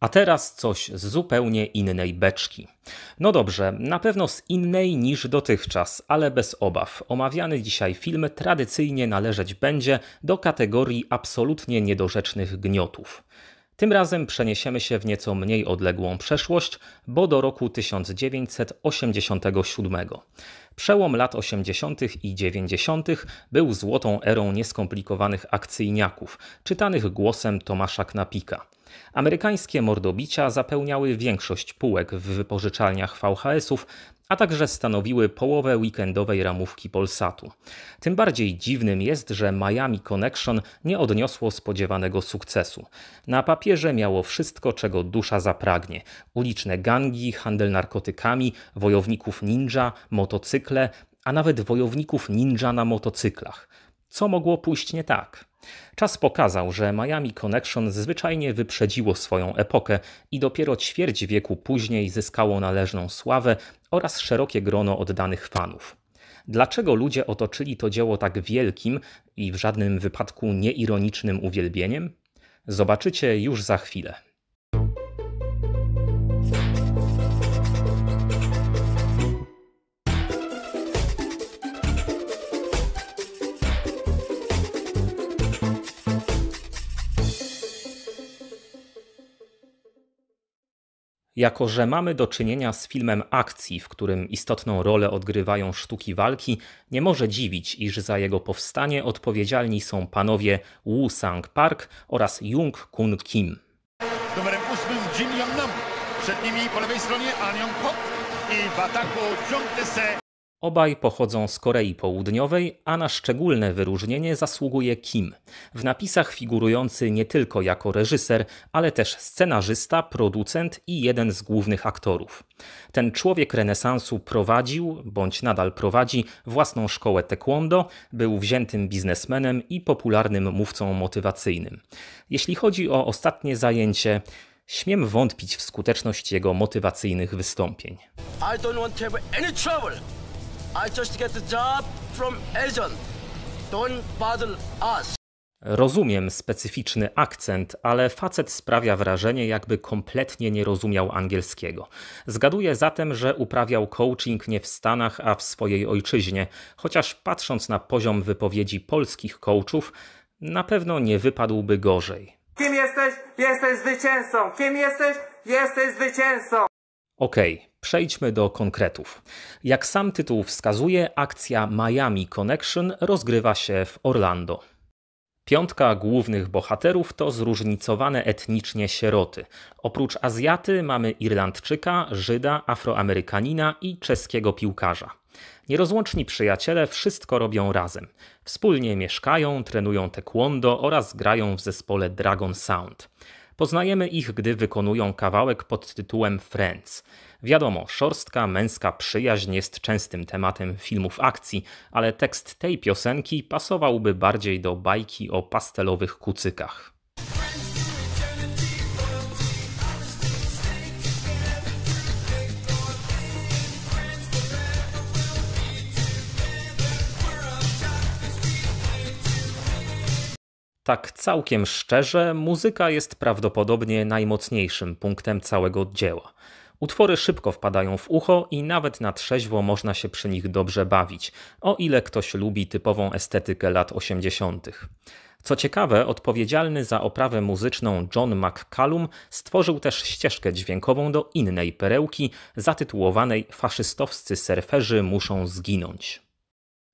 A teraz coś z zupełnie innej beczki. No dobrze, na pewno z innej niż dotychczas, ale bez obaw. Omawiany dzisiaj film tradycyjnie należeć będzie do kategorii absolutnie niedorzecznych gniotów. Tym razem przeniesiemy się w nieco mniej odległą przeszłość, bo do roku 1987. Przełom lat 80. i 90. był złotą erą nieskomplikowanych akcyjniaków, czytanych głosem Tomasza Knapika. Amerykańskie mordobicia zapełniały większość półek w wypożyczalniach VHS-ów, a także stanowiły połowę weekendowej ramówki Polsatu. Tym bardziej dziwnym jest, że Miami Connection nie odniosło spodziewanego sukcesu. Na papierze miało wszystko, czego dusza zapragnie: uliczne gangi, handel narkotykami, wojowników ninja, motocykle, a nawet wojowników ninja na motocyklach. Co mogło pójść nie tak? Czas pokazał, że Miami Connection zwyczajnie wyprzedziło swoją epokę i dopiero ćwierć wieku później zyskało należną sławę oraz szerokie grono oddanych fanów. Dlaczego ludzie otoczyli to dzieło tak wielkim i w żadnym wypadku nieironicznym uwielbieniem? Zobaczycie już za chwilę. Jako, że mamy do czynienia z filmem akcji, w którym istotną rolę odgrywają sztuki walki, nie może dziwić, iż za jego powstanie odpowiedzialni są panowie Wu Sang Park oraz Jung Kun Kim. Numerem 8 Jin Yong Nam, przed nimi po lewej stronie Pop i w ataku Obaj pochodzą z Korei Południowej, a na szczególne wyróżnienie zasługuje Kim. W napisach figurujący nie tylko jako reżyser, ale też scenarzysta, producent i jeden z głównych aktorów. Ten człowiek renesansu prowadził, bądź nadal prowadzi, własną szkołę taekwondo, był wziętym biznesmenem i popularnym mówcą motywacyjnym. Jeśli chodzi o ostatnie zajęcie, śmiem wątpić w skuteczność jego motywacyjnych wystąpień. I don't want to have any trouble. I just get job from agent. Don't bother us. Rozumiem specyficzny akcent, ale facet sprawia wrażenie, jakby kompletnie nie rozumiał angielskiego. Zgaduję zatem, że uprawiał coaching nie w Stanach, a w swojej ojczyźnie, chociaż patrząc na poziom wypowiedzi polskich coachów, na pewno nie wypadłby gorzej. Kim jesteś? Jesteś zwycięzcą. Kim jesteś? Jesteś zwycięzcą. Okej, okay, przejdźmy do konkretów. Jak sam tytuł wskazuje, akcja Miami Connection rozgrywa się w Orlando. Piątka głównych bohaterów to zróżnicowane etnicznie sieroty. Oprócz Azjaty mamy Irlandczyka, Żyda, Afroamerykanina i czeskiego piłkarza. Nierozłączni przyjaciele wszystko robią razem. Wspólnie mieszkają, trenują taekwondo oraz grają w zespole Dragon Sound. Poznajemy ich, gdy wykonują kawałek pod tytułem Friends. Wiadomo, szorstka męska przyjaźń jest częstym tematem filmów akcji, ale tekst tej piosenki pasowałby bardziej do bajki o pastelowych kucykach. Tak całkiem szczerze, muzyka jest prawdopodobnie najmocniejszym punktem całego dzieła. Utwory szybko wpadają w ucho i nawet na trzeźwo można się przy nich dobrze bawić, o ile ktoś lubi typową estetykę lat 80. Co ciekawe, odpowiedzialny za oprawę muzyczną John McCallum stworzył też ścieżkę dźwiękową do innej perełki zatytułowanej Faszystowscy surferzy muszą zginąć.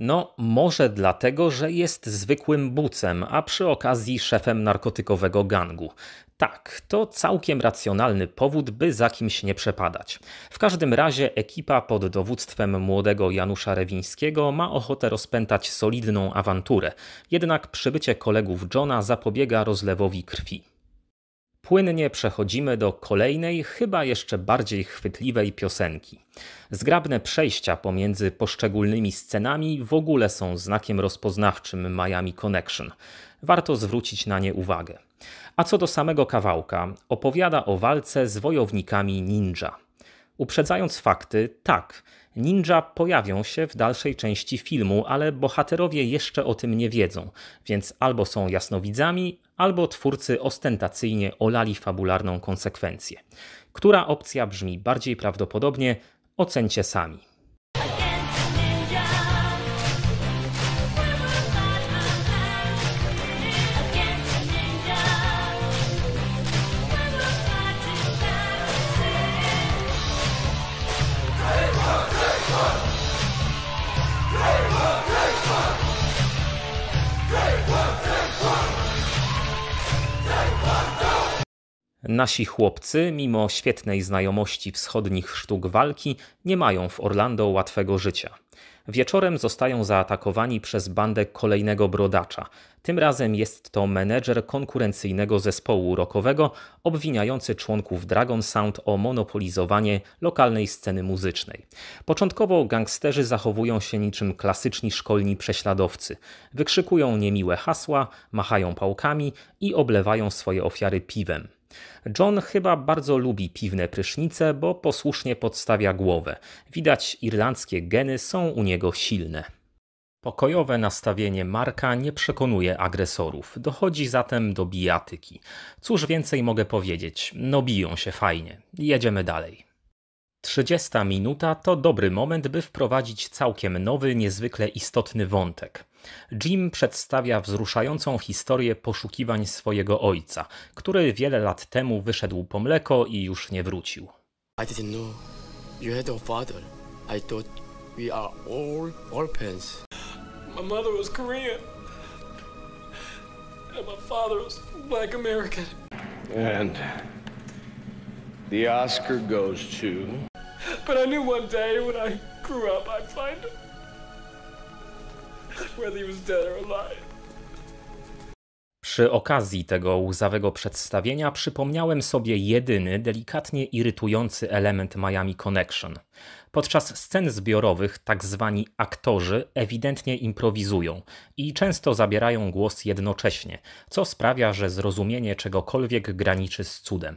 No, może dlatego, że jest zwykłym bucem, a przy okazji szefem narkotykowego gangu. Tak, to całkiem racjonalny powód, by za kimś nie przepadać. W każdym razie ekipa pod dowództwem młodego Janusza Rewińskiego ma ochotę rozpętać solidną awanturę, jednak przybycie kolegów Johna zapobiega rozlewowi krwi. Płynnie przechodzimy do kolejnej, chyba jeszcze bardziej chwytliwej piosenki. Zgrabne przejścia pomiędzy poszczególnymi scenami w ogóle są znakiem rozpoznawczym Miami Connection. Warto zwrócić na nie uwagę. A co do samego kawałka, opowiada o walce z wojownikami ninja. Uprzedzając fakty, tak – Ninja pojawią się w dalszej części filmu, ale bohaterowie jeszcze o tym nie wiedzą, więc albo są jasnowidzami, albo twórcy ostentacyjnie olali fabularną konsekwencję. Która opcja brzmi bardziej prawdopodobnie, ocencie sami. Nasi chłopcy, mimo świetnej znajomości wschodnich sztuk walki, nie mają w Orlando łatwego życia. Wieczorem zostają zaatakowani przez bandę kolejnego brodacza. Tym razem jest to menedżer konkurencyjnego zespołu rockowego, obwiniający członków Dragon Sound o monopolizowanie lokalnej sceny muzycznej. Początkowo gangsterzy zachowują się niczym klasyczni szkolni prześladowcy. Wykrzykują niemiłe hasła, machają pałkami i oblewają swoje ofiary piwem. John chyba bardzo lubi piwne prysznice, bo posłusznie podstawia głowę. Widać, irlandzkie geny są u niego silne. Pokojowe nastawienie Marka nie przekonuje agresorów, dochodzi zatem do bijatyki. Cóż więcej mogę powiedzieć, no biją się fajnie, jedziemy dalej. 30 minuta to dobry moment, by wprowadzić całkiem nowy, niezwykle istotny wątek. Jim przedstawia wzruszającą historię poszukiwań swojego ojca, który wiele lat temu wyszedł po mleko i już nie wrócił. I didn't know you had a father. I thought we are all orphans. My mother was Korean. And my father was black American. And the Oscar goes to But I knew one day when I grew up, I'd find him. Whether he was dead or alive. Przy okazji tego łzawego przedstawienia przypomniałem sobie jedyny, delikatnie irytujący element Miami Connection. Podczas scen zbiorowych tak zwani aktorzy ewidentnie improwizują i często zabierają głos jednocześnie, co sprawia, że zrozumienie czegokolwiek graniczy z cudem.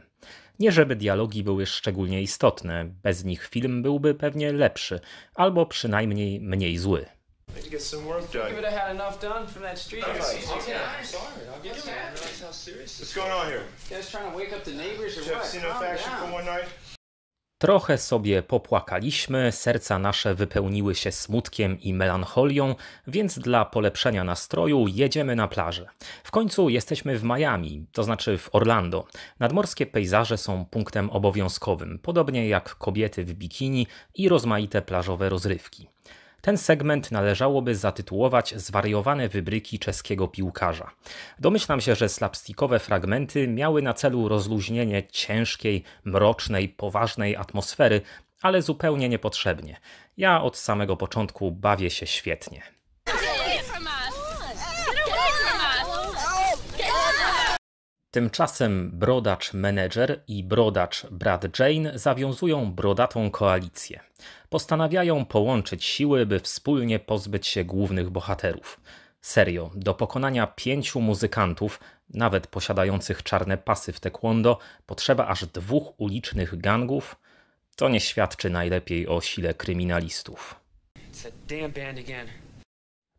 Nie żeby dialogi były szczególnie istotne, bez nich film byłby pewnie lepszy, albo przynajmniej mniej zły. Trochę sobie popłakaliśmy, serca nasze wypełniły się smutkiem i melancholią, więc dla polepszenia nastroju jedziemy na plażę. W końcu jesteśmy w Miami, to znaczy w Orlando. Nadmorskie pejzaże są punktem obowiązkowym, podobnie jak kobiety w bikini i rozmaite plażowe rozrywki. Ten segment należałoby zatytułować Zwariowane wybryki czeskiego piłkarza. Domyślam się, że slapstickowe fragmenty miały na celu rozluźnienie ciężkiej, mrocznej, poważnej atmosfery, ale zupełnie niepotrzebnie. Ja od samego początku bawię się świetnie. Tymczasem brodacz menedżer i brodacz Brad Jane zawiązują brodatą koalicję. Postanawiają połączyć siły, by wspólnie pozbyć się głównych bohaterów. Serio, do pokonania pięciu muzykantów, nawet posiadających czarne pasy w taekwondo, potrzeba aż dwóch ulicznych gangów? To nie świadczy najlepiej o sile kryminalistów. It's a damn band again.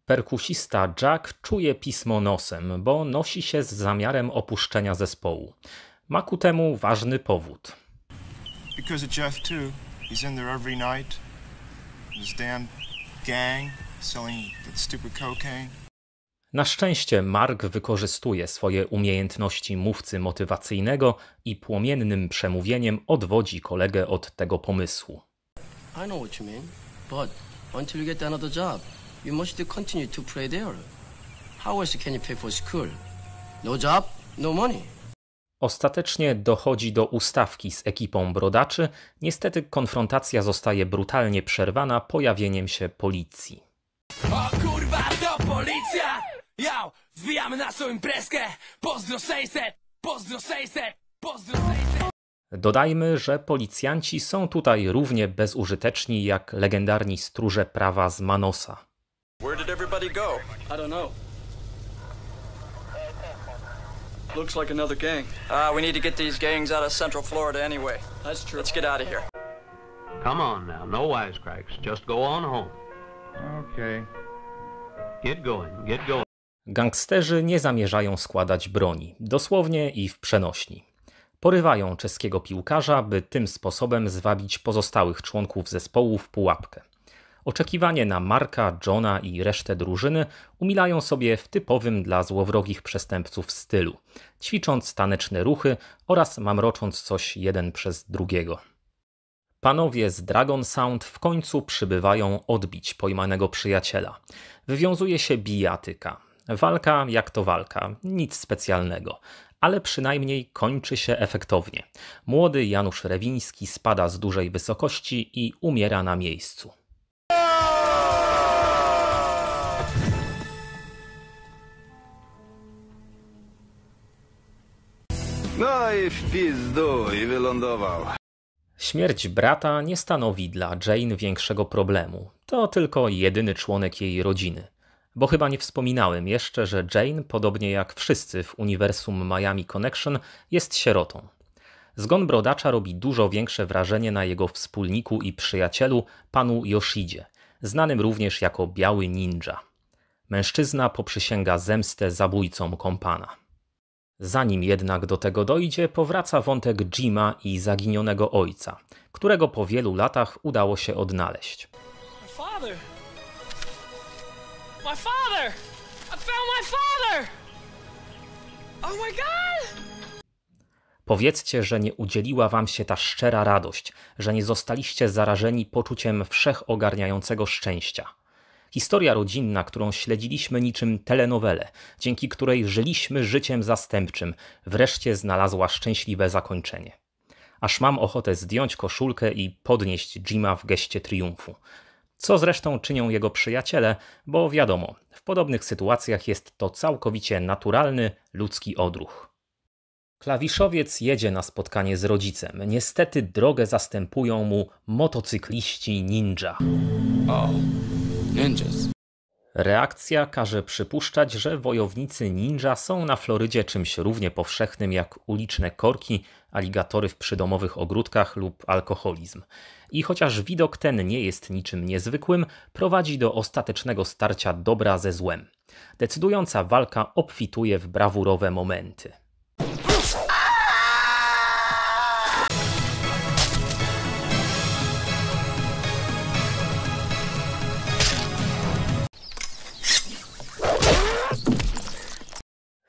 Perkusista Jack czuje pismo nosem, bo nosi się z zamiarem opuszczenia zespołu. Ma ku temu ważny powód. Because of Jeff too. He's in there every night. His damn gang selling that stupid cocaine. Na szczęście Mark wykorzystuje swoje umiejętności mówcy motywacyjnego i płomiennym przemówieniem odwodzi kolegę od tego pomysłu. I know what you mean, but until you get another job, you must continue to there. How else can you pay for school? No job, no money. Ostatecznie dochodzi do ustawki z ekipą brodaczy. Niestety konfrontacja zostaje brutalnie przerwana pojawieniem się policji. O kurwa, to policja! zwijamy naszą imprezkę! Pozdro 600! Pozdro 600! Pozdro 600! Dodajmy, że policjanci są tutaj równie bezużyteczni jak legendarni stróże prawa z Manosa. Where did everybody go? I don't know. Looks like another gang. Uh, we need to get these gangs out of Central Florida anyway. That's true. Let's get out of here. Come on now, no wisecracks. Just go on home. Okay. Get going, get going. Gangsterzy nie zamierzają składać broni, dosłownie i w przenośni. Porywają czeskiego piłkarza, by tym sposobem zwabić pozostałych członków zespołu w pułapkę. Oczekiwanie na Marka, Johna i resztę drużyny umilają sobie w typowym dla złowrogich przestępców stylu, ćwicząc taneczne ruchy oraz mamrocząc coś jeden przez drugiego. Panowie z Dragon Sound w końcu przybywają odbić pojmanego przyjaciela. Wywiązuje się bijatyka. Walka jak to walka, nic specjalnego, ale przynajmniej kończy się efektownie. Młody Janusz Rewiński spada z dużej wysokości i umiera na miejscu. No i w pizdu i wylądował. Śmierć brata nie stanowi dla Jane większego problemu. To tylko jedyny członek jej rodziny. Bo chyba nie wspominałem jeszcze, że Jane, podobnie jak wszyscy w uniwersum Miami Connection, jest sierotą. Zgon brodacza robi dużo większe wrażenie na jego wspólniku i przyjacielu, panu Yoshidzie, znanym również jako Biały Ninja. Mężczyzna poprzysięga zemstę zabójcom kompana. Zanim jednak do tego dojdzie, powraca wątek Jima i zaginionego ojca, którego po wielu latach udało się odnaleźć. Oh Powiedzcie, że nie udzieliła wam się ta szczera radość, że nie zostaliście zarażeni poczuciem wszechogarniającego szczęścia. Historia rodzinna, którą śledziliśmy niczym telenowelę, dzięki której żyliśmy życiem zastępczym, wreszcie znalazła szczęśliwe zakończenie. Aż mam ochotę zdjąć koszulkę i podnieść Jima w geście triumfu. Co zresztą czynią jego przyjaciele, bo wiadomo, w podobnych sytuacjach jest to całkowicie naturalny ludzki odruch. Klawiszowiec jedzie na spotkanie z rodzicem. Niestety drogę zastępują mu motocykliści ninja. Oh ninjas. Reakcja każe przypuszczać, że wojownicy ninja są na Florydzie czymś równie powszechnym jak uliczne korki, aligatory w przydomowych ogródkach lub alkoholizm. I chociaż widok ten nie jest niczym niezwykłym, prowadzi do ostatecznego starcia dobra ze złem. Decydująca walka obfituje w brawurowe momenty.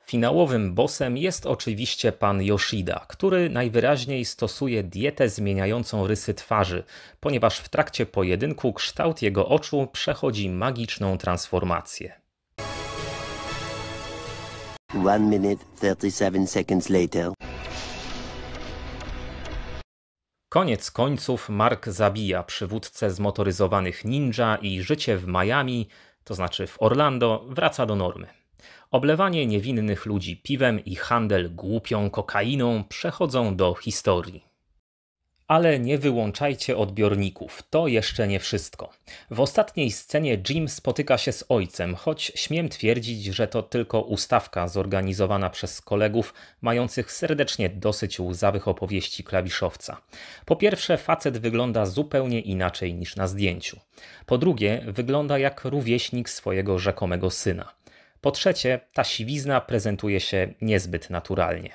Finałowym bossem jest oczywiście pan Yoshida, który najwyraźniej stosuje dietę zmieniającą rysy twarzy, ponieważ w trakcie pojedynku kształt jego oczu przechodzi magiczną transformację. 1 minute 37 seconds later. Koniec końców Mark zabija przywódcę zmotoryzowanych ninja i życie w Miami, to znaczy w Orlando, wraca do normy. Oblewanie niewinnych ludzi piwem i handel głupią kokainą przechodzą do historii. Ale nie wyłączajcie odbiorników, to jeszcze nie wszystko. W ostatniej scenie Jim spotyka się z ojcem, choć śmiem twierdzić, że to tylko ustawka zorganizowana przez kolegów, mających serdecznie dosyć łzawych opowieści klawiszowca. Po pierwsze, facet wygląda zupełnie inaczej niż na zdjęciu. Po drugie, wygląda jak rówieśnik swojego rzekomego syna. Po trzecie, ta siwizna prezentuje się niezbyt naturalnie.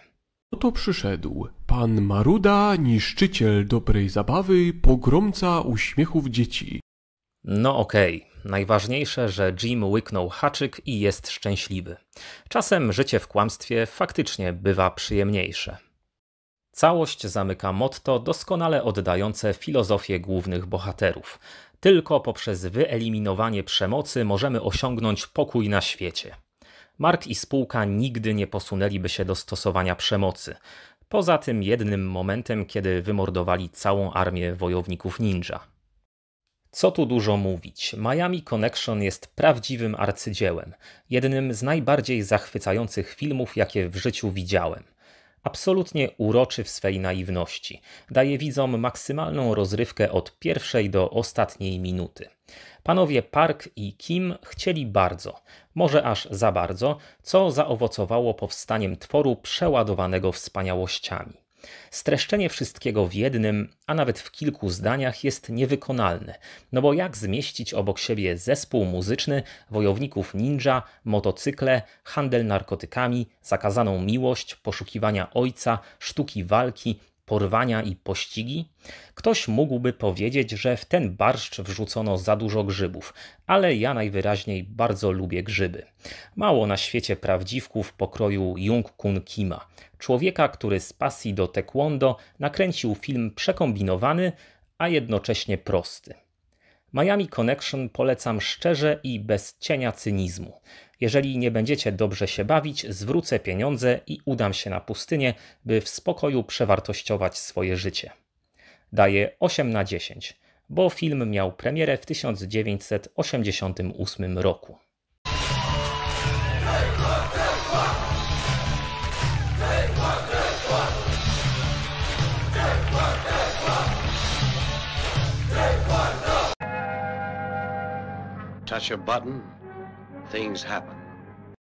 Oto przyszedł pan Maruda, niszczyciel dobrej zabawy, pogromca uśmiechów dzieci. No okej, okay. najważniejsze, że Jim łyknął haczyk i jest szczęśliwy. Czasem życie w kłamstwie faktycznie bywa przyjemniejsze. Całość zamyka motto doskonale oddające filozofię głównych bohaterów. Tylko poprzez wyeliminowanie przemocy możemy osiągnąć pokój na świecie. Mark i spółka nigdy nie posunęliby się do stosowania przemocy. Poza tym jednym momentem, kiedy wymordowali całą armię wojowników ninja. Co tu dużo mówić, Miami Connection jest prawdziwym arcydziełem, jednym z najbardziej zachwycających filmów, jakie w życiu widziałem absolutnie uroczy w swej naiwności. Daje widzom maksymalną rozrywkę od pierwszej do ostatniej minuty. Panowie Park i Kim chcieli bardzo, może aż za bardzo, co zaowocowało powstaniem tworu przeładowanego wspaniałościami. Streszczenie wszystkiego w jednym, a nawet w kilku zdaniach jest niewykonalne, no bo jak zmieścić obok siebie zespół muzyczny, wojowników ninja, motocykle, handel narkotykami, zakazaną miłość, poszukiwania ojca, sztuki walki, porwania i pościgi? Ktoś mógłby powiedzieć, że w ten barszcz wrzucono za dużo grzybów, ale ja najwyraźniej bardzo lubię grzyby. Mało na świecie prawdziwków pokroju Jung-kun Kima, człowieka, który z pasji do taekwondo nakręcił film przekombinowany, a jednocześnie prosty. Miami Connection polecam szczerze i bez cienia cynizmu. Jeżeli nie będziecie dobrze się bawić, zwrócę pieniądze i udam się na pustynię, by w spokoju przewartościować swoje życie. Daję 8 na 10, bo film miał premierę w 1988 roku. Touch a button. things happen.